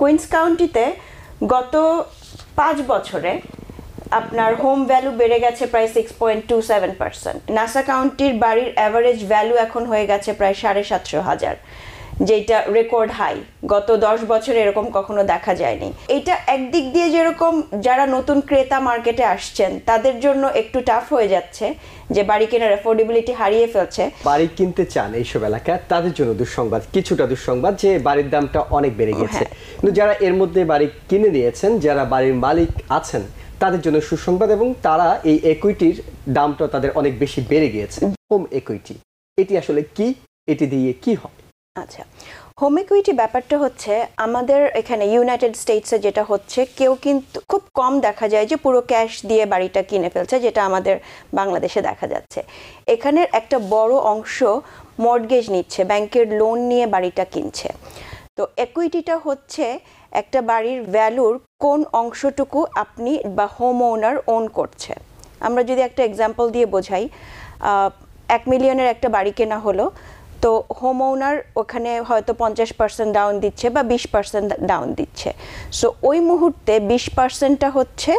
Queen's কাউন্টিতে গত পাঁচ বছরে আপনার হোম ভ্যালু বেড়ে গেছে প্রায় six point two seven percent Nassau কাউন্টির বাড়ির অ্যাভারেজ ভ্যালু এখন হয়ে গেছে প্রায় সাড়ে সাতশো হাজার যেটা রেকর্ড হাই গত দশ বছরে এরকম কখনো দেখা যায়নি এটা একদিক দিয়ে যেরকম যারা নতুন ক্রেতা মার্কেটে আসছেন তাদের জন্য একটু টাফ হয়ে যাচ্ছে যে বাড়ি কেনার অ্যাফোর্ডেবিলিটি হারিয়ে ফেলছে বাড়ি কিনতে চান এইসব এলাকা তাদের জন্য দুঃসংবাদ কিছুটা দুঃসংবাদ যে বাড়ির দামটা অনেক বেড়ে হ্যাঁ। গেছে কিন্তু যারা এর মধ্যে বাড়ি কিনে নিয়েছেন যারা বাড়ির মালিক আছেন তাদের জন্য সুসংবাদ এবং তারা এই একুইটির দামটা তাদের অনেক বেশি বেড়ে গিয়েছে হোম একুইটি এটি আসলে কি এটি দিয়ে কি হয় আচ্ছা হোম ইকুইটি ব্যাপারটা হচ্ছে আমাদের এখানে ইউনাইটেড স্টেটসে যেটা হচ্ছে কেউ কিন্তু খুব কম দেখা যায় যে পুরো ক্যাশ দিয়ে বাড়িটা কিনে ফেলছে যেটা আমাদের বাংলাদেশে দেখা যাচ্ছে এখানের একটা বড় অংশ মর্টগেজ নিচ্ছে ব্যাংকের লোন নিয়ে বাড়িটা কিনছে তো একুইটিটা হচ্ছে একটা বাড়ির ভ্যালুর কোন অংশটুকু আপনি বা হোম ওনার ওন করছে আমরা যদি একটা এক্সাম্পল দিয়ে বোঝাই এক মিলিয়নের একটা বাড়ি কেনা হলো তো হোম ওনার ওখানে হয়তো পঞ্চাশ পার্সেন্ট ডাউন দিচ্ছে বা বিশ পার্সেন্ট ডাউন দিচ্ছে সো ওই মুহূর্তে বিশ পার্সেন্টটা হচ্ছে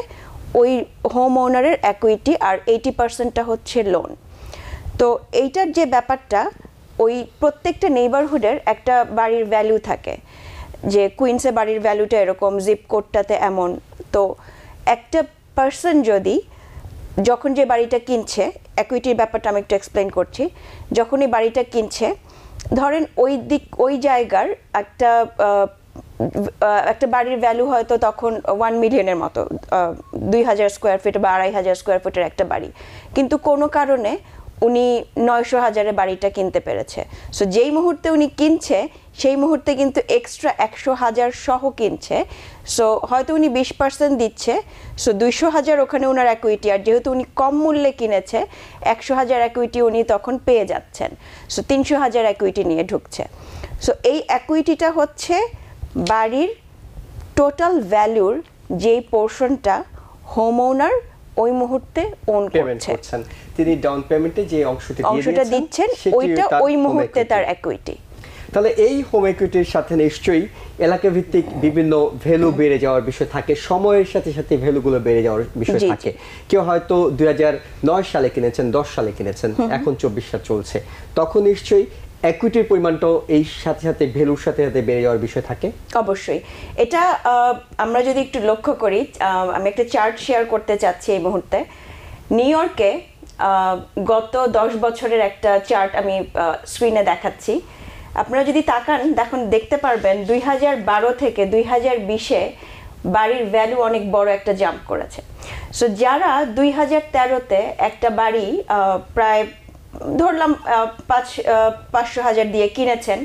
ওই হোম ওনারের অ্যাকুইটি আর এইটি পার্সেন্টটা হচ্ছে লোন তো এইটার যে ব্যাপারটা ওই প্রত্যেকটা নেইবারহুডের একটা বাড়ির ভ্যালু থাকে যে কুইন্সে বাড়ির ভ্যালুটা এরকম জিপ কোডটাতে এমন তো একটা পার্সন যদি যখন যে বাড়িটা কিনছে অ্যাকুইটির ব্যাপারটা আমি একটু এক্সপ্লেন করছি যখনই বাড়িটা কিনছে ধরেন ওই দিক ওই জায়গার একটা একটা বাড়ির ভ্যালু হয়তো তখন ওয়ান মিলিয়নের মতো দুই হাজার স্কোয়ার ফিট বা আড়াই হাজার স্কোয়ার ফিটের একটা বাড়ি কিন্তু কোনো কারণে উনি নয়শো হাজারে বাড়িটা কিনতে পেরেছে সো যেই মুহূর্তে উনি কিনছে সেই মুহূর্তে কিন্তু এক্সট্রা একশো হাজার সহ কিনছে সো হয়তো উনি বিশ পার্সেন্ট দিচ্ছে সো দুইশো হাজার ওখানে ওনার অ্যাকুইটি আর যেহেতু উনি কম মূল্যে কিনেছে একশো হাজার অ্যাকুইটি উনি তখন পেয়ে যাচ্ছেন সো তিনশো হাজার অ্যাকুইটি নিয়ে ঢুকছে সো এই অ্যাকুইটিটা হচ্ছে বাড়ির টোটাল ভ্যালুর যেই পোর্শনটা হোম ওনার ওই মুহূর্তে ওন করছে তিনি ডাউন পেমেন্টে যে অংশটি অংশটা দিচ্ছেন ওইটা ওই মুহূর্তে তার একুইটি তাহলে এই হোম ইকুইটির সাথে নিশ্চয়ই এলাকা ভিত্তিক বিভিন্ন ভ্যালু বেড়ে যাওয়ার বিষয় থাকে সময়ের সাথে সাথে ভ্যালুগুলো বেড়ে যাওয়ার বিষয় থাকে কেউ হয়তো দুই সালে কিনেছেন দশ সালে কিনেছেন এখন চব্বিশ সাল চলছে তখন নিশ্চয়ই একুইটির পরিমাণটাও এই সাথে সাথে ভ্যালুর সাথে সাথে বেড়ে যাওয়ার বিষয় থাকে অবশ্যই এটা আমরা যদি একটু লক্ষ্য করি আমি একটা চার্ট শেয়ার করতে চাচ্ছি এই মুহূর্তে নিউ ইয়র্কে গত দশ বছরের একটা চার্ট আমি স্ক্রিনে দেখাচ্ছি আপনারা যদি তাকান দেখুন দেখতে পারবেন দুই হাজার বারো থেকে দুই হাজার বিশে বাড়ির ভ্যালু অনেক বড় একটা জাম্প করেছে সো যারা দুই হাজার তেরোতে একটা বাড়ি প্রায় ধরলাম পাঁচ পাঁচশো হাজার দিয়ে কিনেছেন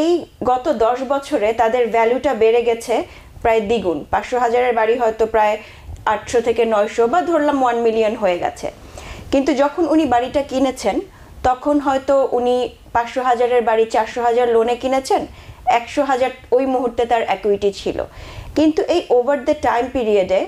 এই গত দশ বছরে তাদের ভ্যালুটা বেড়ে গেছে প্রায় দ্বিগুণ পাঁচশো হাজারের বাড়ি হয়তো প্রায় আটশো থেকে নয়শো বা ধরলাম ওয়ান মিলিয়ন হয়ে গেছে কিন্তু যখন উনি বাড়িটা কিনেছেন তখন হয়তো উনি পাঁচশো হাজারের বাড়ি চারশো হাজার লোনে কিনেছেন একশো হাজার ওই মুহূর্তে তার অ্যাকুইটি ছিল কিন্তু এই ওভার দ্য টাইম পিরিয়ডে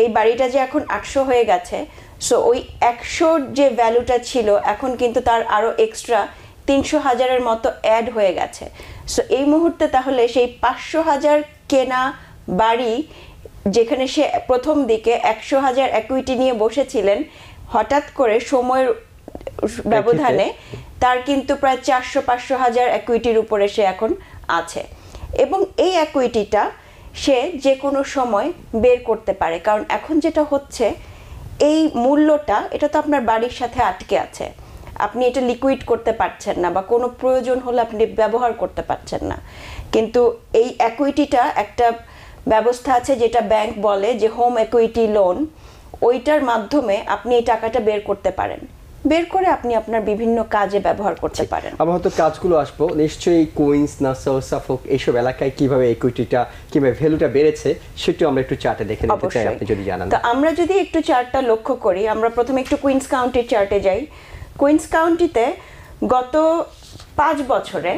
এই বাড়িটা যে এখন আটশো হয়ে গেছে সো ওই একশোর যে ভ্যালুটা ছিল এখন কিন্তু তার আরও এক্সট্রা তিনশো হাজারের মতো অ্যাড হয়ে গেছে সো এই মুহূর্তে তাহলে সেই পাঁচশো হাজার কেনা বাড়ি যেখানে সে প্রথম দিকে একশো হাজার অ্যাকুইটি নিয়ে বসেছিলেন হঠাৎ করে সময়ের ব্যবধানে তার কিন্তু প্রায় চারশো পাঁচশো হাজার অ্যাকুইটির উপরে সে এখন আছে এবং এই অ্যাকুইটিটা সে যে কোনো সময় বের করতে পারে কারণ এখন যেটা হচ্ছে এই মূল্যটা এটা তো আপনার বাড়ির সাথে আটকে আছে আপনি এটা লিকুইড করতে পারছেন না বা কোনো প্রয়োজন হলে আপনি ব্যবহার করতে পারছেন না কিন্তু এই অ্যাকুইটিটা একটা ব্যবস্থা আছে যেটা ব্যাংক বলে যে হোম অ্যাকুইটি লোন ওইটার মাধ্যমে আপনি এই টাকাটা বের করতে পারেন বের করে আপনি আপনার বিভিন্ন কাজে ব্যবহার করতে পারেন আমরা হয়তো কাজগুলো আসবো নিশ্চয়ই কুইন্স নাসাও সাফোক এইসব এলাকায় কিভাবে ইকুইটিটা কিভাবে ভ্যালুটা বেড়েছে সেটা আমরা একটু চার্টে দেখে নিতে চাই আপনি যদি জানান তো আমরা যদি একটু চার্টটা লক্ষ্য করি আমরা প্রথমে একটু কুইন্স কাউন্টির চার্টে যাই কুইন্স কাউন্টিতে গত পাঁচ বছরে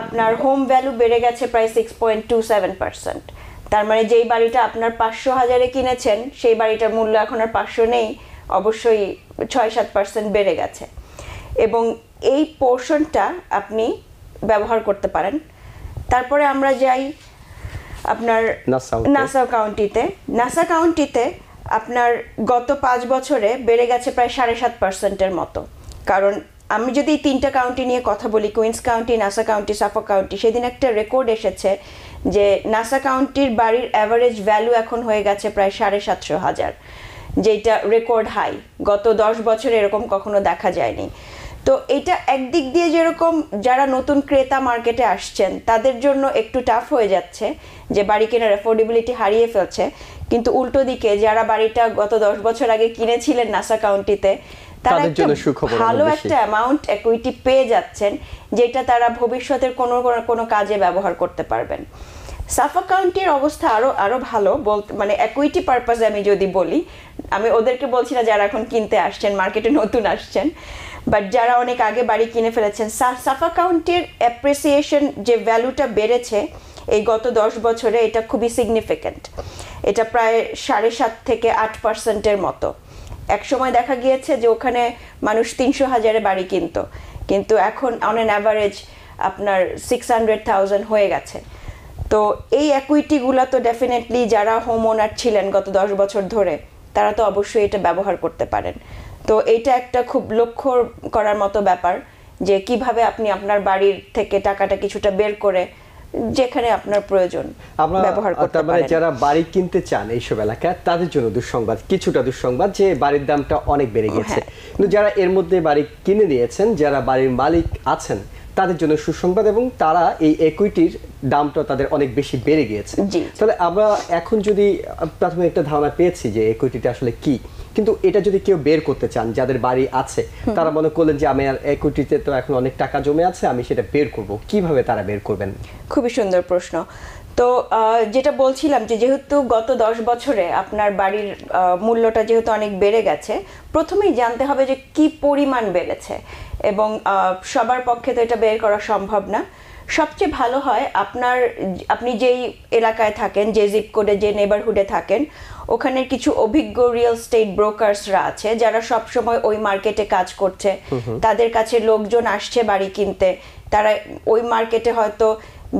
আপনার হোম ভ্যালু বেড়ে গেছে প্রায় six point two seven percent তার মানে যেই বাড়িটা আপনার পাঁচশো হাজারে কিনেছেন সেই বাড়িটার মূল্য এখন আর পাঁচশো নেই অবশ্যই ছয় সাত পার্সেন্ট বেড়ে গেছে এবং এই পোর্শনটা আপনি ব্যবহার করতে পারেন তারপরে আমরা যাই আপনার নাসা কাউন্টিতে নাসা কাউন্টিতে আপনার গত পাঁচ বছরে বেড়ে গেছে প্রায় সাড়ে সাত পার্সেন্টের মতো কারণ আমি যদি তিনটা কাউন্টি নিয়ে কথা বলি Queens county Nassau county Suffolk county সেদিন একটা রেকর্ড এসেছে যে নাসা কাউন্টির বাড়ির অ্যাভারেজ ভ্যালু এখন হয়ে গেছে প্রায় সাড়ে সাতশো হাজার যেটা রেকর্ড হাই গত দশ বছর এরকম কখনো দেখা যায়নি তো এটা একদিক দিয়ে যেরকম যারা নতুন ক্রেতা মার্কেটে আসছেন তাদের জন্য একটু টাফ হয়ে যাচ্ছে যে বাড়ি কেনার অ্যাফোর্ডেবিলিটি হারিয়ে ফেলছে কিন্তু উল্টো দিকে যারা বাড়িটা গত দশ বছর আগে কিনেছিলেন নাসা কাউন্টিতে তারা একটা ভালো একটা অ্যামাউন্ট একুইটি পেয়ে যাচ্ছেন যেটা তারা ভবিষ্যতের কোনো কোনো কাজে ব্যবহার করতে পারবেন সাফা কাউন্টির অবস্থা আরও আরও ভালো বলতে মানে অ্যাকুইটি পারপাসে আমি যদি বলি আমি ওদেরকে বলছি না যারা এখন কিনতে আসছেন মার্কেটে নতুন আসছেন বাট যারা অনেক আগে বাড়ি কিনে ফেলেছেন সাফা কাউন্টির অ্যাপ্রিসিয়েশন যে ভ্যালুটা বেড়েছে এই গত দশ বছরে এটা খুবই সিগনিফিকেন্ট এটা প্রায় সাড়ে সাত থেকে আট পার্সেন্টের মতো এক সময় দেখা গিয়েছে যে ওখানে মানুষ তিনশো হাজারে বাড়ি কিনত কিন্তু এখন অন অ্যান অ্যাভারেজ আপনার সিক্স হান্ড্রেড থাউজেন্ড হয়ে গেছে তো এই অ্যাকুইটিগুলো তো ডেফিনেটলি যারা হোম ওনার ছিলেন গত দশ বছর ধরে তারা তো অবশ্যই এটা ব্যবহার করতে পারেন তো এটা একটা খুব লক্ষ্য করার মতো ব্যাপার যে কিভাবে আপনি আপনার বাড়ির থেকে টাকাটা কিছুটা বের করে যেখানে আপনার প্রয়োজন ব্যবহার করতে মানে পারেন যারা বাড়ি কিনতে চান এইসব এলাকায় তাদের জন্য দুঃসংবাদ কিছুটা দুঃসংবাদ যে বাড়ির দামটা অনেক বেড়ে গেছে হ্যাঁ। কিন্তু যারা এর মধ্যে বাড়ি কিনে নিয়েছেন যারা বাড়ির মালিক আছেন তাদের জন্য সুসংবাদ এবং তারা এই একুইটির দামটা তাদের অনেক বেশি বেড়ে গিয়েছে তাহলে আমরা এখন যদি প্রাথমিক একটা ধারণা পেয়েছি যে একুইটিটা আসলে কি কিন্তু এটা যদি কেউ বের করতে চান যাদের বাড়ি আছে তারা মনে করলেন যে আমি আর একুইটিতে তো এখন অনেক টাকা জমে আছে আমি সেটা বের করব কিভাবে তারা বের করবেন খুবই সুন্দর প্রশ্ন তো যেটা বলছিলাম যে যেহেতু গত দশ বছরে আপনার বাড়ির মূল্যটা যেহেতু অনেক বেড়ে গেছে প্রথমেই জানতে হবে যে কি পরিমাণ বেড়েছে এবং সবার পক্ষে তো এটা বের করা সম্ভব না সবচেয়ে ভালো হয় আপনার আপনি যেই এলাকায় থাকেন যে জিপ কোডে যে নেবারহুডে থাকেন ওখানে কিছু অভিজ্ঞ রিয়েল স্টেট ব্রোকার্সরা আছে যারা সবসময় ওই মার্কেটে কাজ করছে তাদের কাছে লোকজন আসছে বাড়ি কিনতে তারা ওই মার্কেটে হয়তো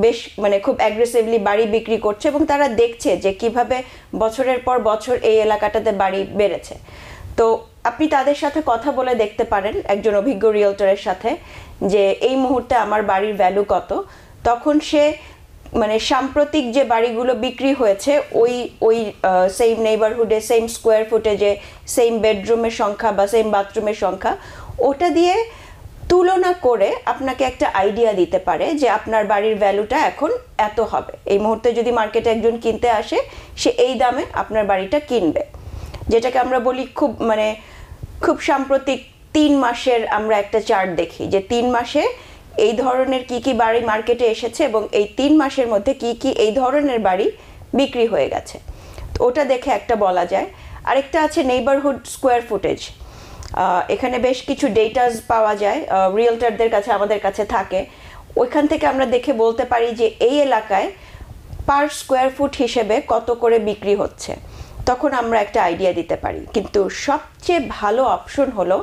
বেশ মানে খুব অ্যাগ্রেসিভলি বাড়ি বিক্রি করছে এবং তারা দেখছে যে কিভাবে বছরের পর বছর এই এলাকাটাতে বাড়ি বেড়েছে তো আপনি তাদের সাথে কথা বলে দেখতে পারেন একজন অভিজ্ঞ রিয়েলটারের সাথে যে এই মুহূর্তে আমার বাড়ির ভ্যালু কত তখন সে মানে সাম্প্রতিক যে বাড়িগুলো বিক্রি হয়েছে ওই ওই সেম নেইবারহুডে সেম স্কোয়ার ফুটে যে সেম বেডরুমের সংখ্যা বা সেম বাথরুমের সংখ্যা ওটা দিয়ে তুলনা করে আপনাকে একটা আইডিয়া দিতে পারে যে আপনার বাড়ির ভ্যালুটা এখন এত হবে এই মুহূর্তে যদি মার্কেটে একজন কিনতে আসে সে এই দামে আপনার বাড়িটা কিনবে যেটাকে আমরা বলি খুব মানে খুব সাম্প্রতিক তিন মাসের আমরা একটা চার্ট দেখি যে তিন মাসে এই ধরনের কি কি বাড়ি মার্কেটে এসেছে এবং এই তিন মাসের মধ্যে কি কি এই ধরনের বাড়ি বিক্রি হয়ে গেছে ওটা দেখে একটা বলা যায় আরেকটা আছে নেইবারহুড স্কোয়ার ফুটেজ এখানে বেশ কিছু ডেটাস পাওয়া যায় রিয়েলটারদের কাছে আমাদের কাছে থাকে ওইখান থেকে আমরা দেখে বলতে পারি যে এই এলাকায় পার স্কোয়ার ফুট হিসেবে কত করে বিক্রি হচ্ছে তখন আমরা একটা আইডিয়া দিতে পারি কিন্তু সবচেয়ে ভালো অপশন হলো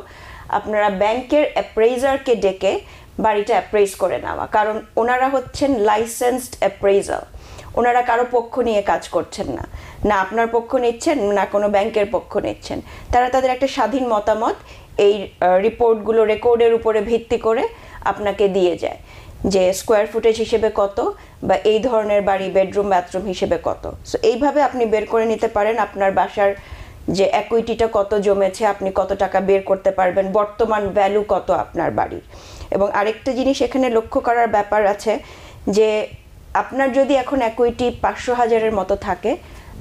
আপনারা ব্যাংকের অ্যাপ্রেজারকে ডেকে বাড়িটা অ্যাপ্রেজ করে নেওয়া কারণ ওনারা হচ্ছেন লাইসেন্সড অ্যাপ্রেজার ওনারা কারো পক্ষ নিয়ে কাজ করছেন না না আপনার পক্ষ নিচ্ছেন না কোনো ব্যাংকের পক্ষ নিচ্ছেন তারা তাদের একটা স্বাধীন মতামত এই রিপোর্টগুলো রেকর্ডের উপরে ভিত্তি করে আপনাকে দিয়ে যায় যে স্কোয়ার ফুটেজ হিসেবে কত বা এই ধরনের বাড়ি বেডরুম বাথরুম হিসেবে কত সো এইভাবে আপনি বের করে নিতে পারেন আপনার বাসার যে অ্যাকুইটিটা কত জমেছে আপনি কত টাকা বের করতে পারবেন বর্তমান ভ্যালু কত আপনার বাড়ির এবং আরেকটা জিনিস এখানে লক্ষ্য করার ব্যাপার আছে যে আপনার যদি এখন একুইটি পাঁচশো হাজারের মতো থাকে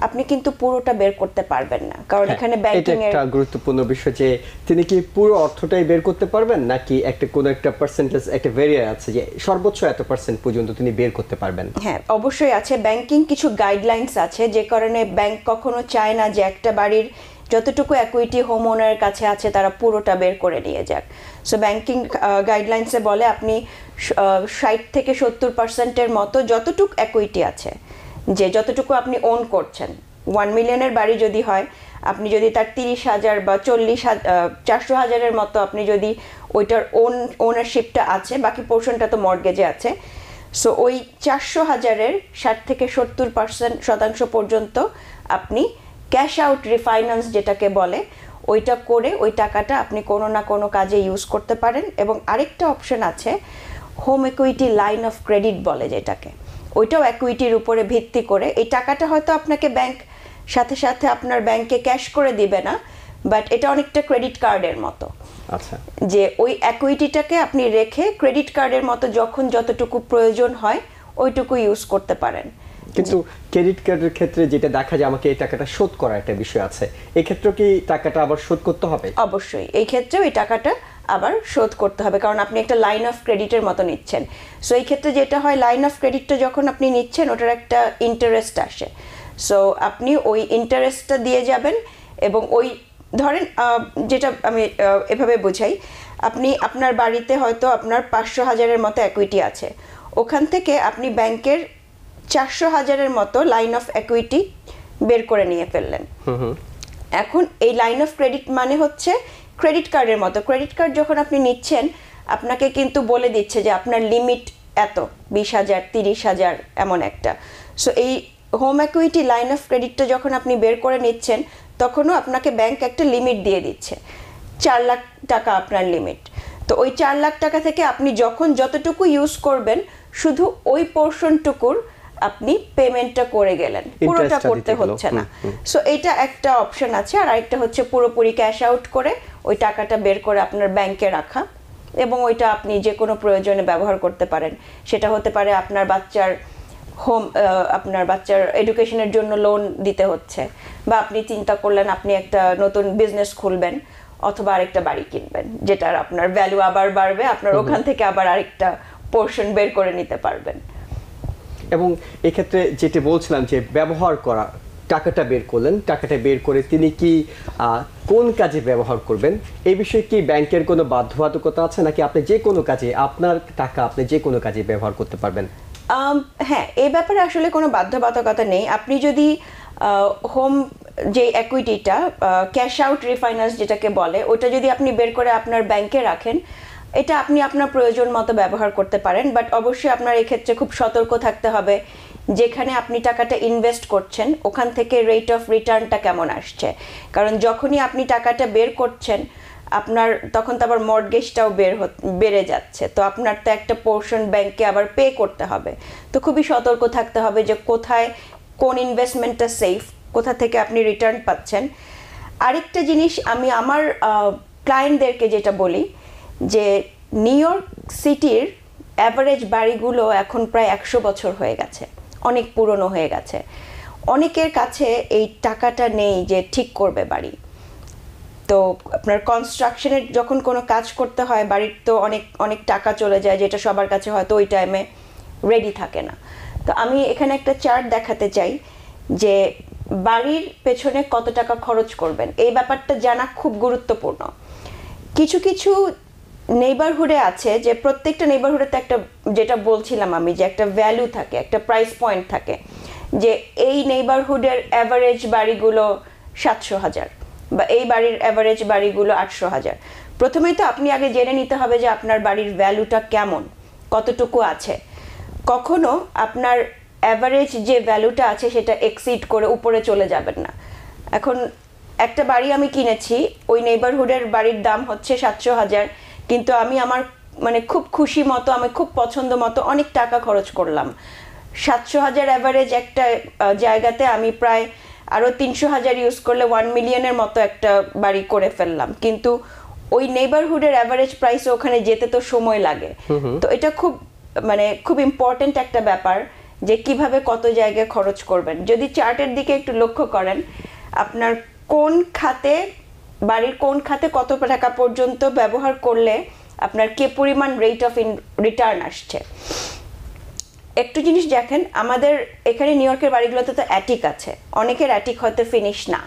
আপনি কিন্তু পুরোটা বের করতে পারবেন না কারণ হ্যাঁ, এখানে ব্যাংকিং এর একটা গুরুত্বপূর্ণ বিষয় যে তিনি কি পুরো অর্থটাই বের করতে পারবেন নাকি একটা কোন একটা পার্সেন্টেজ একটা ভেরিয়ার আছে যে সর্বোচ্চ এত পার্সেন্ট পর্যন্ত তিনি বের করতে পারবেন হ্যাঁ অবশ্যই আছে ব্যাংকিং কিছু গাইডলাইন্স আছে যে কারণে ব্যাংক কখনো চায় না যে একটা বাড়ির যতটুকু অ্যাকুইটি হোম ওনারের কাছে আছে তারা পুরোটা বের করে নিয়ে যাক সো ব্যাংকিং গাইডলাইন্সে বলে আপনি ষাট থেকে সত্তর পার্সেন্টের মতো যতটুকু অ্যাকুইটি আছে যে যতটুকু আপনি ওন করছেন ওয়ান মিলিয়নের বাড়ি যদি হয় আপনি যদি তার তিরিশ হাজার বা চল্লিশ চারশো হাজারের মতো আপনি যদি ওইটার ওন ওনারশিপটা আছে বাকি পোর্শনটা তো মর্গেজে আছে সো ওই চারশো হাজারের ষাট থেকে সত্তর পার্সেন্ট শতাংশ পর্যন্ত আপনি ক্যাশ আউট রিফাইন্যান্স যেটাকে বলে ওইটা করে ওই টাকাটা আপনি কোনো না কোনো কাজে ইউজ করতে পারেন এবং আরেকটা অপশন আছে home equity line of credit বলে যেটাকে ওইটাও অ্যাকুইটির উপরে ভিত্তি করে এই টাকাটা হয়তো আপনাকে ব্যাংক সাথে সাথে আপনার ব্যাংকে ক্যাশ করে দিবে না বাট এটা অনেকটা ক্রেডিট কার্ডের মতো আচ্ছা যে ওই অ্যাকুইটিটাকে আপনি রেখে ক্রেডিট কার্ডের মতো যখন যতটুকু প্রয়োজন হয় ওইটুকু ইউজ করতে পারেন কিন্তু ক্রেডিট কার্ডের ক্ষেত্রে যেটা দেখা যায় আমাকে এই টাকাটা শোধ করার একটা বিষয় আছে এই ক্ষেত্রে কি টাকাটা আবার শোধ করতে হবে অবশ্যই এই ক্ষেত্রেও ওই টাকাটা আবার শোধ করতে হবে কারণ আপনি একটা লাইন অফ ক্রেডিটের মতো নিচ্ছেন সো এই ক্ষেত্রে যেটা হয় লাইন অফ ক্রেডিটটা যখন আপনি নিচ্ছেন ওটার একটা ইন্টারেস্ট আসে সো আপনি ওই ইন্টারেস্টটা দিয়ে যাবেন এবং ওই ধরেন যেটা আমি এভাবে বোঝাই আপনি আপনার বাড়িতে হয়তো আপনার পাঁচশো হাজারের মতো অ্যাকুইটি আছে ওখান থেকে আপনি ব্যাংকের চারশো হাজারের মতো লাইন অফ অ্যাকুইটি বের করে নিয়ে ফেললেন এখন এই লাইন অফ ক্রেডিট মানে হচ্ছে ক্রেডিট কার্ডের মতো ক্রেডিট কার্ড যখন আপনি নিচ্ছেন আপনাকে কিন্তু বলে দিচ্ছে যে আপনার লিমিট এত বিশ হাজার তিরিশ হাজার এমন একটা সো এই হোম অ্যাকুইটি লাইন অফ ক্রেডিটটা যখন আপনি বের করে নিচ্ছেন তখনও আপনাকে ব্যাংক একটা লিমিট দিয়ে দিচ্ছে চার লাখ টাকা আপনার লিমিট তো ওই চার লাখ টাকা থেকে আপনি যখন যতটুকু ইউজ করবেন শুধু ওই পোর্শনটুকুর আপনি পেমেন্টটা করে গেলেন পুরোটা করতে হচ্ছে না সো এটা একটা অপশন আছে আর আরেকটা হচ্ছে পুরোপুরি ক্যাশ আউট করে ওই টাকাটা বের করে আপনার ব্যাংকে রাখা এবং ওইটা আপনি যে কোনো প্রয়োজনে ব্যবহার করতে পারেন সেটা হতে পারে আপনার বাচ্চার হোম আপনার বাচ্চার এডুকেশনের জন্য লোন দিতে হচ্ছে বা আপনি চিন্তা করলেন আপনি একটা নতুন বিজনেস খুলবেন অথবা আরেকটা বাড়ি কিনবেন যেটার আপনার ভ্যালু আবার বাড়বে আপনার ওখান থেকে আবার আরেকটা পোর্শন বের করে নিতে পারবেন এবং এক্ষেত্রে যেটি বলছিলাম যে ব্যবহার করা টাকাটা বের করলেন টাকাটা বের করে তিনি কি কোন কাজে ব্যবহার করবেন এই বিষয়ে কি ব্যাংকের কোনো বাধ্যবাধকতা আছে নাকি আপনি যে কোনো কাজে আপনার টাকা আপনি যে কোনো কাজে ব্যবহার করতে পারবেন হ্যাঁ এ ব্যাপারে আসলে কোনো বাধ্যবাধকতা নেই আপনি যদি হোম যে অ্যাকুইটিটা ক্যাশ আউট রিফাইন্যান্স যেটাকে বলে ওটা যদি আপনি বের করে আপনার ব্যাংকে রাখেন এটা আপনি আপনার প্রয়োজন মতো ব্যবহার করতে পারেন বাট অবশ্যই আপনার এক্ষেত্রে খুব সতর্ক থাকতে হবে যেখানে আপনি টাকাটা ইনভেস্ট করছেন ওখান থেকে রেট অফ রিটার্নটা কেমন আসছে কারণ যখনই আপনি টাকাটা বের করছেন আপনার তখন তো আবার মর্গেজটাও বের বেড়ে যাচ্ছে তো আপনার তো একটা পোর্শন ব্যাংকে আবার পে করতে হবে তো খুবই সতর্ক থাকতে হবে যে কোথায় কোন ইনভেস্টমেন্টটা সেফ কোথা থেকে আপনি রিটার্ন পাচ্ছেন আরেকটা জিনিস আমি আমার ক্লায়েন্টদেরকে যেটা বলি যে নিউ ইয়র্ক সিটির অ্যাভারেজ বাড়িগুলো এখন প্রায় একশো বছর হয়ে গেছে অনেক পুরনো হয়ে গেছে অনেকের কাছে এই টাকাটা নেই যে ঠিক করবে বাড়ি তো আপনার কনস্ট্রাকশনের যখন কোনো কাজ করতে হয় বাড়ির তো অনেক অনেক টাকা চলে যায় যেটা সবার কাছে হয়তো ওই টাইমে রেডি থাকে না তো আমি এখানে একটা চার্ট দেখাতে চাই যে বাড়ির পেছনে কত টাকা খরচ করবেন এই ব্যাপারটা জানা খুব গুরুত্বপূর্ণ কিছু কিছু নেইবারহুডে আছে যে প্রত্যেকটা নেইবারহুডে তো একটা যেটা বলছিলাম আমি যে একটা ভ্যালু থাকে একটা প্রাইস পয়েন্ট থাকে যে এই নেইবারহুডের অ্যাভারেজ বাড়িগুলো সাতশো হাজার বা এই বাড়ির অ্যাভারেজ বাড়িগুলো আটশো হাজার প্রথমেই তো আপনি আগে জেনে নিতে হবে যে আপনার বাড়ির ভ্যালুটা কেমন কতটুকু আছে কখনো আপনার অ্যাভারেজ যে ভ্যালুটা আছে সেটা এক্সিড করে উপরে চলে যাবেন না এখন একটা বাড়ি আমি কিনেছি ওই নেইবারহুডের বাড়ির দাম হচ্ছে সাতশো হাজার কিন্তু আমি আমার মানে খুব খুশি মতো আমি খুব পছন্দ মতো অনেক টাকা খরচ করলাম সাতশো হাজার অ্যাভারেজ একটা জায়গাতে আমি প্রায় আরও তিনশো হাজার ইউজ করলে ওয়ান মিলিয়নের মতো একটা বাড়ি করে ফেললাম কিন্তু ওই নেইবারহুডের অ্যাভারেজ প্রাইসে ওখানে যেতে তো সময় লাগে তো এটা খুব মানে খুব ইম্পর্টেন্ট একটা ব্যাপার যে কিভাবে কত জায়গায় খরচ করবেন যদি চার্টের দিকে একটু লক্ষ্য করেন আপনার কোন খাতে বাড়ির কোন খাতে কত টাকা পর্যন্ত ব্যবহার করলে আপনার কে পরিমাণ রেট অফ ইন রিটার্ন আসছে একটু জিনিস দেখেন আমাদের এখানে নিউ ইয়র্কের বাড়িগুলোতে তো অ্যাটিক আছে অনেকের অ্যাটিক হয়তো ফিনিশ না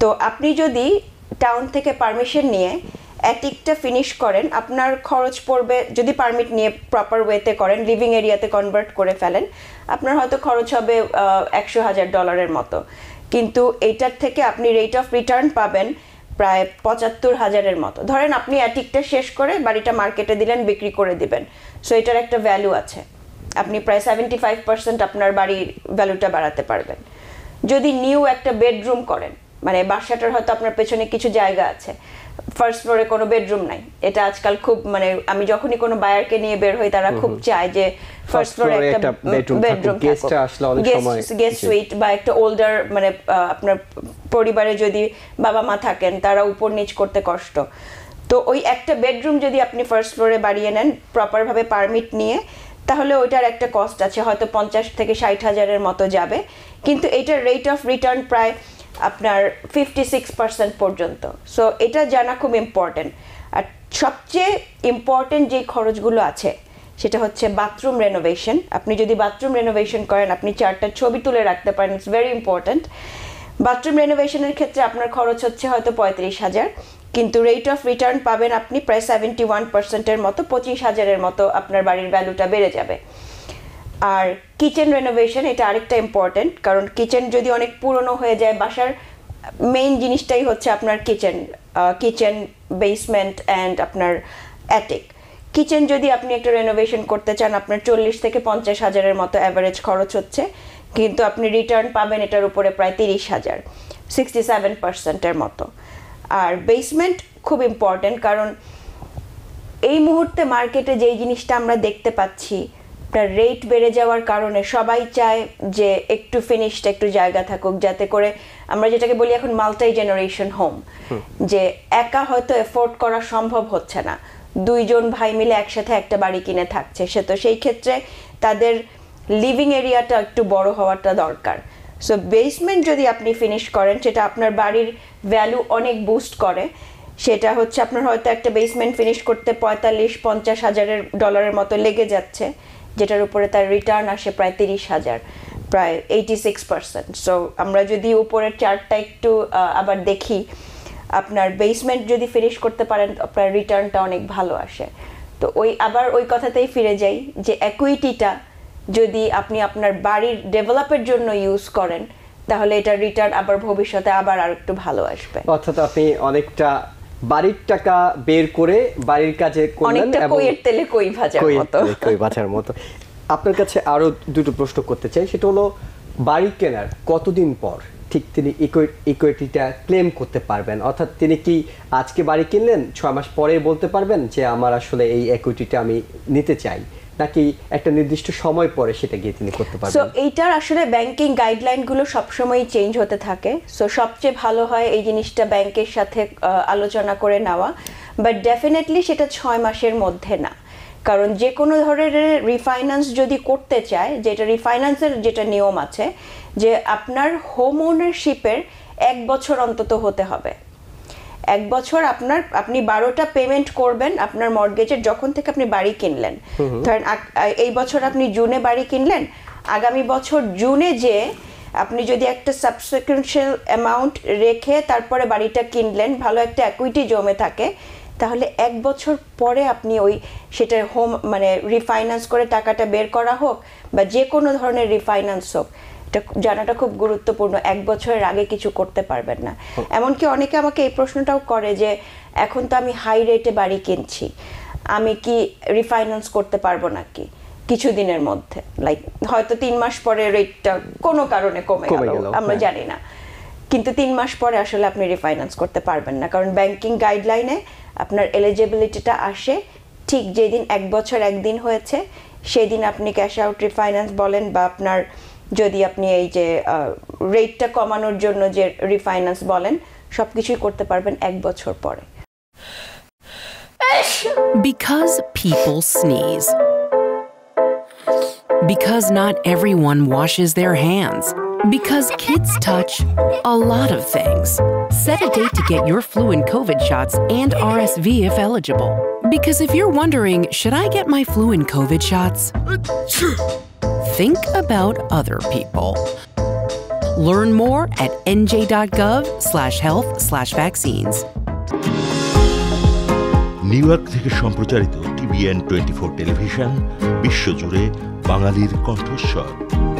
তো আপনি যদি টাউন থেকে পারমিশন নিয়ে অ্যাটিকটা ফিনিশ করেন আপনার খরচ পড়বে যদি পারমিট নিয়ে প্রপার ওয়েতে করেন লিভিং এরিয়াতে কনভার্ট করে ফেলেন আপনার হয়তো খরচ হবে একশো হাজার ডলারের মতো কিন্তু এইটার থেকে আপনি রেট অফ রিটার্ন পাবেন প্রায় পঁচাত্তর হাজারের মতো ধরেন আপনি অ্যাটিকটা শেষ করে বাড়িটা মার্কেটে দিলেন বিক্রি করে দিবেন সো এটার একটা ভ্যালু আছে আপনি প্রায় সেভেন্টি ফাইভ পার্সেন্ট আপনার বাড়ির ভ্যালুটা বাড়াতে পারবেন যদি নিউ একটা বেডরুম করেন মানে বাসাটার হয়তো আপনার পেছনে কিছু জায়গা আছে ফার্স্ট ফ্লোরে কোনো বেডরুম নাই এটা আজকাল খুব মানে আমি যখনই কোনো বায়ারকে নিয়ে বের হই তারা খুব চায় যে ফার্স্ট ফ্লোরে একটা বেডরুম গেস্ট গেস্ট সুইট বা একটা ওল্ডার মানে আপনার পরিবারে যদি বাবা মা থাকেন তারা উপর নিচ করতে কষ্ট তো ওই একটা বেডরুম যদি আপনি ফার্স্ট ফ্লোরে বাড়িয়ে নেন প্রপারভাবে পারমিট নিয়ে তাহলে ওইটার একটা কস্ট আছে হয়তো পঞ্চাশ থেকে ষাট হাজারের মতো যাবে কিন্তু এটার রেট অফ রিটার্ন প্রায় আপনার ফিফটি সিক্স পার্সেন্ট পর্যন্ত সো এটা জানা খুব ইম্পর্টেন্ট আর সবচেয়ে ইম্পর্টেন্ট যে খরচগুলো আছে সেটা হচ্ছে বাথরুম রেনোভেশন আপনি যদি বাথরুম রেনোভেশন করেন আপনি চারটা ছবি তুলে রাখতে পারেন ইটস ভেরি ইম্পর্ট্যান্ট বাথরুম রেনোভেশনের ক্ষেত্রে আপনার খরচ হচ্ছে হয়তো পঁয়ত্রিশ হাজার কিন্তু রেট অফ রিটার্ন পাবেন আপনি প্রায় সেভেন্টি ওয়ান পার্সেন্টের মতো পঁচিশ হাজারের মতো আপনার বাড়ির ভ্যালুটা বেড়ে যাবে আর কিচেন রেনোভেশন এটা আরেকটা ইম্পর্টেন্ট কারণ কিচেন যদি অনেক পুরনো হয়ে যায় বাসার মেইন জিনিসটাই হচ্ছে আপনার কিচেন কিচেন বেসমেন্ট অ্যান্ড আপনার অ্যাটেক কিচেন যদি আপনি একটা রেনোভেশন করতে চান আপনার চল্লিশ থেকে পঞ্চাশ হাজারের মতো অ্যাভারেজ খরচ হচ্ছে কিন্তু আপনি রিটার্ন পাবেন এটার উপরে প্রায় তিরিশ হাজার সিক্সটি সেভেন পার্সেন্টের মতো আর বেসমেন্ট খুব ইম্পর্ট্যান্ট কারণ এই মুহূর্তে মার্কেটে যেই জিনিসটা আমরা দেখতে পাচ্ছি আপনার রেট বেড়ে যাওয়ার কারণে সবাই চায় যে একটু ফিনিশড একটু জায়গা থাকুক যাতে করে আমরা যেটাকে বলি এখন মাল্টাই জেনারেশন হোম যে একা হয়তো এফোর্ড করা সম্ভব হচ্ছে না দুইজন ভাই মিলে একসাথে একটা বাড়ি কিনে থাকছে সে তো সেই ক্ষেত্রে তাদের লিভিং এরিয়াটা একটু বড় হওয়াটা দরকার সো বেসমেন্ট যদি আপনি ফিনিশ করেন সেটা আপনার বাড়ির ভ্যালু অনেক বুস্ট করে সেটা হচ্ছে আপনার হয়তো একটা বেসমেন্ট ফিনিশ করতে পঁয়তাল্লিশ পঞ্চাশ হাজারের ডলারের মতো লেগে যাচ্ছে যেটার উপরে তার রিটার্ন আসে প্রায় তিরিশ হাজার প্রায় এইটি সিক্স পার্সেন্ট সো আমরা যদি উপরের চার্টটা একটু আবার দেখি আপনার বেসমেন্ট যদি ফিনিশ করতে পারেন আপনার রিটার্নটা অনেক ভালো আসে তো ওই আবার ওই কথাতেই ফিরে যাই যে অ্যাকুইটিটা যদি আপনি আপনার বাড়ির ডেভেলপের জন্য ইউজ করেন তাহলে এটা রিটার্ন আবার ভবিষ্যতে আবার আর একটু ভালো আসবে অর্থাৎ আপনি অনেকটা বাড়ির টাকা বের করে বাড়ির কাজে আপনার কাছে আরো দুটো প্রশ্ন করতে চাই সেটা হলো বাড়ি কেনার কতদিন পর ঠিক তিনি ইকুইটিটা ক্লেম করতে পারবেন অর্থাৎ তিনি কি আজকে বাড়ি কিনলেন ছয় মাস পরে বলতে পারবেন যে আমার আসলে এই ইকুইটিটা আমি নিতে চাই নাকি একটা নির্দিষ্ট সময় পরে সেটা গিয়ে তিনি করতে পারবেন সো এইটার আসলে ব্যাংকিং গাইডলাইনগুলো সবসময় চেঞ্জ হতে থাকে সো সবচেয়ে ভালো হয় এই জিনিসটা ব্যাংকের সাথে আলোচনা করে নেওয়া বাট ডেফিনেটলি সেটা ছয় মাসের মধ্যে না কারণ যে কোনো ধরনের রিফাইন্যান্স যদি করতে চায় যেটা রিফাইন্যান্সের যেটা নিয়ম আছে যে আপনার হোম ওনারশিপের এক বছর অন্তত হতে হবে এক বছর আপনার আপনি বারোটা পেমেন্ট করবেন আপনার মর্গেজের যখন থেকে আপনি বাড়ি কিনলেন ধরেন এই বছর আপনি জুনে বাড়ি কিনলেন আগামী বছর জুনে যে আপনি যদি একটা সাবসিকুয়েন্সিয়াল অ্যামাউন্ট রেখে তারপরে বাড়িটা কিনলেন ভালো একটা অ্যাকুইটি জমে থাকে তাহলে এক বছর পরে আপনি ওই সেটার হোম মানে রিফাইন্যান্স করে টাকাটা বের করা হোক বা যে কোনো ধরনের রিফাইন্যান্স হোক জানাটা খুব গুরুত্বপূর্ণ এক বছরের আগে কিছু করতে পারবেন না এমনকি অনেকে আমাকে এই প্রশ্নটাও করে যে এখন তো আমি হাই রেটে বাড়ি কিনছি আমি কি রিফাইন্যান্স করতে পারবো নাকি কিছুদিনের মধ্যে লাইক হয়তো তিন মাস পরে রেটটা কোনো কারণে কমে গেল আমরা হ্যাঁ। জানি না কিন্তু তিন মাস পরে আসলে আপনি রিফাইন্যান্স করতে পারবেন না কারণ ব্যাংকিং গাইডলাইনে আপনার এলিজিবিলিটিটা আসে ঠিক যেদিন এক বছর একদিন হয়েছে সেদিন আপনি ক্যাশ আউট রিফাইন্যান্স বলেন বা আপনার যদি আপনি এই যে রেটটা কমানোর জন্য যে রিফাইন্যান্স বলেন সব করতে পারবেন এক বছর পরে Because people sneeze. Because not everyone washes their hands. Because kids touch a lot of things. Set a date to get your flu and COVID shots and RSV if eligible. Because if you're wondering, should I get my flu and COVID shots? think about other people. Learn more at nj.gov slash health slash vaccines. New York থেকে সম্প্রচারিত TVN twenty four television বিশ্বজুড়ে বাঙালির কণ্ঠস্বর